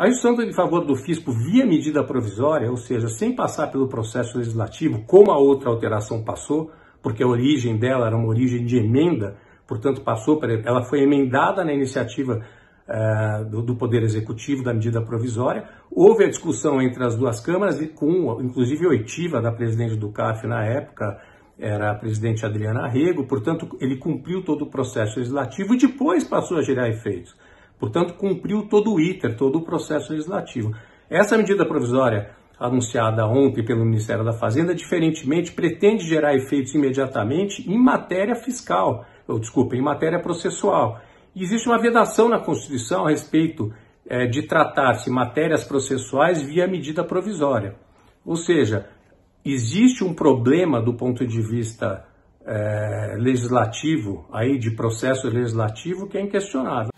A instrução de favor do fisco via medida provisória, ou seja, sem passar pelo processo legislativo, como a outra alteração passou, porque a origem dela era uma origem de emenda, portanto passou, ela foi emendada na iniciativa eh, do, do, Poder Executivo da medida provisória. Houve a discussão entre as duas câmaras e com, inclusive, oitiva da presidente do CAF na época, era a presidente Adriana Arrego, portanto ele cumpriu todo o processo legislativo e depois passou a gerar efeitos. Portanto, cumpriu todo o ITER, todo o processo legislativo. Essa medida provisória anunciada ontem pelo Ministério da Fazenda, diferentemente, pretende gerar efeitos imediatamente em matéria fiscal, ou desculpa, em matéria processual. E existe uma vedação na Constituição a respeito é, de tratar-se matérias processuais via medida provisória. Ou seja, existe um problema do ponto de vista é, legislativo, aí de processo legislativo, que é inquestionável.